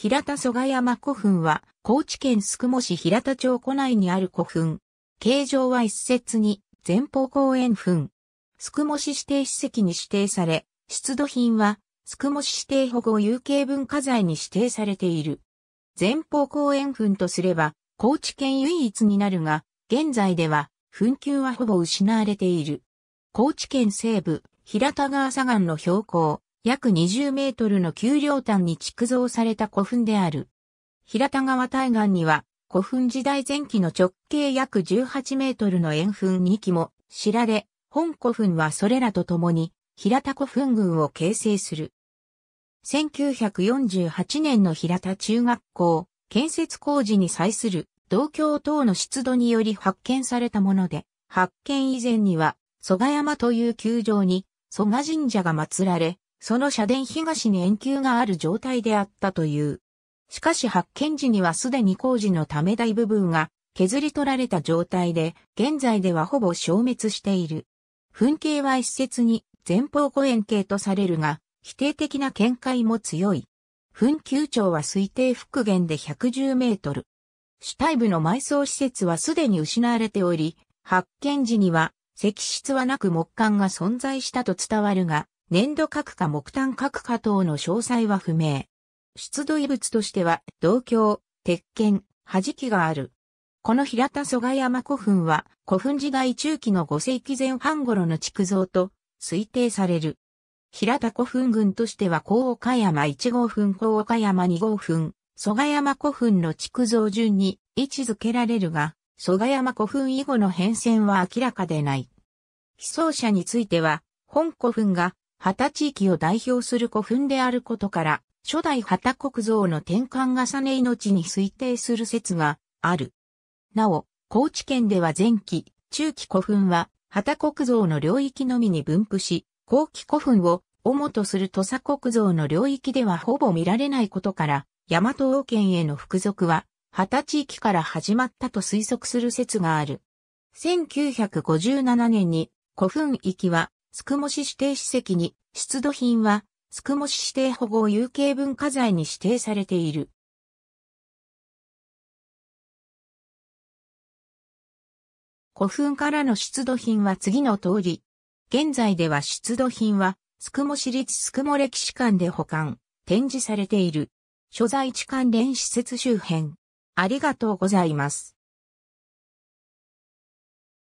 平田蘇我山古墳は、高知県宿毛市平田町古内にある古墳。形状は一説に、前方後円墳。宿毛市指定史跡に指定され、出土品は、宿毛市指定保護有形文化財に指定されている。前方後円墳とすれば、高知県唯一になるが、現在では、墳丘はほぼ失われている。高知県西部、平田川左岸の標高、約20メートルの丘陵端に築造された古墳である。平田川対岸には古墳時代前期の直径約18メートルの円墳2基も知られ、本古墳はそれらと共に平田古墳群を形成する。1948年の平田中学校建設工事に際する同郷等の出土により発見されたもので、発見以前には蘇我山という球場に蘇我神社が祀られ、その社殿東に円球がある状態であったという。しかし発見時にはすでに工事のため大部分が削り取られた状態で、現在ではほぼ消滅している。噴景は一説に前方後円形とされるが、否定的な見解も強い。噴球長は推定復元で110メートル。主体部の埋葬施設はすでに失われており、発見時には石室はなく木管が存在したと伝わるが、粘土核化木炭核化等の詳細は不明。出土遺物としては、銅鏡、鉄剣、弾きがある。この平田蘇我山古墳は、古墳時代中期の5世紀前半頃の築造と推定される。平田古墳群としては、高岡山1号墳、高岡山2号墳、蘇我山古墳の築造順に位置づけられるが、蘇我山古墳以後の変遷は明らかでない。被葬者については、本古墳が旗地域を代表する古墳であることから、初代旗国像の転換重ね命に推定する説がある。なお、高知県では前期、中期古墳は、旗国像の領域のみに分布し、後期古墳を主とする土佐国像の領域ではほぼ見られないことから、大和王権への服属は、旗地域から始まったと推測する説がある。1957年に古墳域は宿毛市指定史跡に、出土品は、宿毛市指定保護有形文化財に指定されている。古墳からの出土品は次の通り。現在では出土品は、宿毛市立宿毛歴史館で保管、展示されている。所在地関連施設周辺。ありがとうございます。